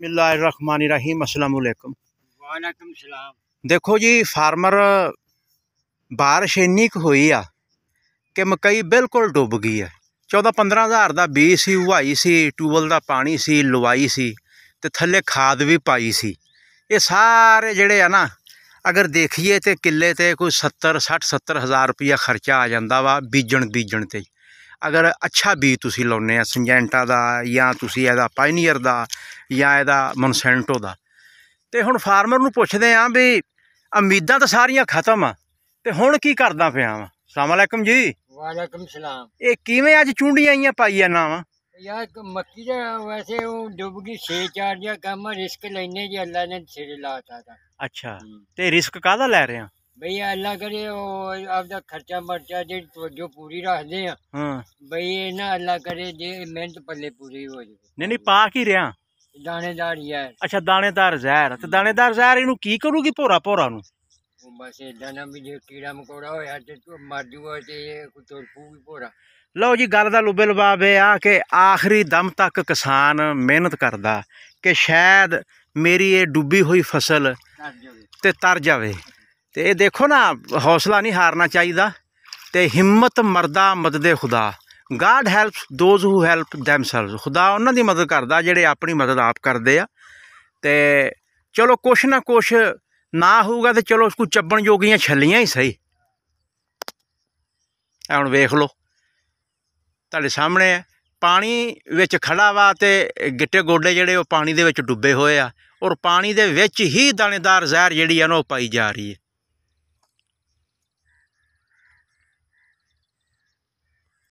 ਬਿਸਮਿਲ੍ਲਾਹਿਰਰਹਿਮਾਨ ਰਹੀਮ ਅਸਲਾਮ ਅਲੈਕਮ ਵਾਲੇਕਮ ਸਲਾਮ ਦੇਖੋ ਜੀ ਫਾਰਮਰ بارش ਇੰਨੀ ਕੁ ਹੋਈ ਆ ਕਿ ਮਕਈ ਬਿਲਕੁਲ ਡੁੱਬ ਗਈ ਹੈ 14-15000 ਦਾ ਬੀਜ ਸੀ ਉਹਾਈ ਸੀ ਟੂਬਲ ਦਾ ਪਾਣੀ ਸੀ ਲਵਾਈ ਸੀ ਤੇ ਥੱਲੇ ਖਾਦ ਵੀ ਪਾਈ ਸੀ ਇਹ ਸਾਰੇ ਜਿਹੜੇ ਆ ਨਾ ਅਗਰ ਦੇਖੀਏ ਤੇ ਕਿੱਲੇ ਤੇ ਕੋਈ 70 60 70 ਹਜ਼ਾਰ ਰੁਪਇਆ ਖਰਚਾ ਆ ਜਾਂਦਾ ਵਾ ਬੀਜਣ ਬੀਜਣ ਤੇ ਅਗਰ ਅੱਛਾ ਬੀਜ ਤੁਸੀਂ ਲਾਉਨੇ ਆ ਸੰਜੈਂਟਾ ਦਾ ਜਾਂ ਤੁਸੀਂ ਇਹਦਾ ਪਾਇਨੀਅਰ ਦਾ ਜਾਂ ਇਹਦਾ ਮਨਸੈਂਟੋ ਦਾ ਤੇ ਹੁਣ ਫਾਰਮਰ ਨੂੰ ਪੁੱਛਦੇ ਆਂ ਵੀ ਉਮੀਦਾਂ ਤਾਂ ਸਾਰੀਆਂ ਖਤਮ ਆ ਤੇ ਹੁਣ ਕੀ ਕਰਦਾ ਪਿਆ ਆਂ ਸਲਾਮ ਅਲੈਕਮ ਜੀ ਵਾਲੇਕਮ ਸਲਾਮ ਇਹ ਕਿਵੇਂ ਅੱਜ ਚੁੰਡੀਆਂ ਆਈਆਂ ਪਾਈਆਂ ਨਾ ਯਾ ਯਾਰ ਮੱਕੀ ਦਾ ਵੈਸੇ ਉਹ ਡੁੱਬ ਗਈ 6 4 ਜਾਂ ਕੰਮ ਰਿਸਕ ਲੈਨੇ ਜੀ ਅੱਲਾ ਨੇ ਸਿਰੇ ਲਾਤਾ ਦਾ ਅੱਛਾ ਤੇ ਰਿਸਕ ਕਾਹਦਾ ਲੈ ਰਹੇ ਆ ਬਈ ਅੱਲਾ ਕਰੇ ਉਹ ਆਪਦਾ ਖਰਚਾ ਮਰਚਾ ਜਿਹੜੀ ਤਵੱਜੋ ਪੂਰੀ ਰੱਖਦੇ ਆ ਹਾਂ ਬਈ ਇਹ ਨਾ ਅੱਲਾ ਕਰੇ ਜੇ ਮਿਹਨਤ ਪੱਲੇ ਪੂਰੀ ਹੋ ਜੇ ਨਹੀਂ ਨਹੀਂ ਪਾ ਕੀ ਰਿਆਂ ਦਾਣੇਦਾਰ ਯਾਰ ਅੱਛਾ ਦਾਣੇਦਾਰ ਜ਼ਹਿਰ ਤੇ ਦਾਣੇਦਾਰ ਜ਼ਹਿਰ ਇਹਨੂੰ ਕੀ ਕਰੂਗੀ ਭੋਰਾ ਭੋਰਾ ਨੂੰ ਬਸ ਇਦਾਂ ਨਾ ਵੀ ਜੇ ਕੀੜਾ ਮਕੌੜਾ ਹੋਇਆ ਤੇ ਮਰ ਜੂਗਾ ਤੇ ਇਹ ਤੁਰ ਪੂਗੀ ਭੋਰਾ ਲਓ ਜੀ ਗੱਲ ਦਾ ਲੁਬੇ ਲਬਾਬ ਇਹ ਆ ਕਿ ਆਖਰੀ ਦਮ ਤੱਕ ਕਿਸਾਨ ਮਿਹਨਤ ਕਰਦਾ ਕਿ ਸ਼ਾਇਦ ਮੇਰੀ ਇਹ ਡੁੱਬੀ ਹੋਈ ਫਸਲ ਤੇ ਤਰ ਜਾਵੇ ਤੇ ਇਹ ਦੇਖੋ ਨਾ ਹੌਸਲਾ ਨਹੀਂ ਹਾਰਨਾ ਚਾਹੀਦਾ ਤੇ ਹਿੰਮਤ ਮਰਦਾ ਮਦਦੇ ਖੁਦਾ God helps those who help themselves ਖੁਦਾ ਉਹਨਾਂ ਦੀ ਮਦਦ ਕਰਦਾ ਜਿਹੜੇ ਆਪਣੀ ਮਦਦ ਆਪ ਕਰਦੇ ਆ ਤੇ ਚਲੋ ਕੁਛ ਨਾ ਕੁਛ ਨਾ ਹੋਊਗਾ ਤੇ ਚਲੋ ਉਸ ਕੋ ਚੱਬਣ ਜੋਗੀਆਂ ਛੱਲੀਆਂ ਹੀ ਸਹੀ ਹੁਣ ਵੇਖ ਲਓ ਤੁਹਾਡੇ ਸਾਹਮਣੇ ਪਾਣੀ ਵਿੱਚ ਖੜਾ ਵਾ ਤੇ ਗਿੱਟੇ ਗੋਡੇ ਜਿਹੜੇ ਉਹ ਪਾਣੀ ਦੇ ਵਿੱਚ ਡੁੱਬੇ ਹੋਏ ਆ ਔਰ ਪਾਣੀ ਦੇ ਵਿੱਚ ਹੀ ਦਾਣੇਦਾਰ ਜ਼ਹਿਰ ਜਿਹੜੀ ਆ ਨਾ ਉਹ ਪਾਈ ਜਾ ਰਹੀ ਹੈ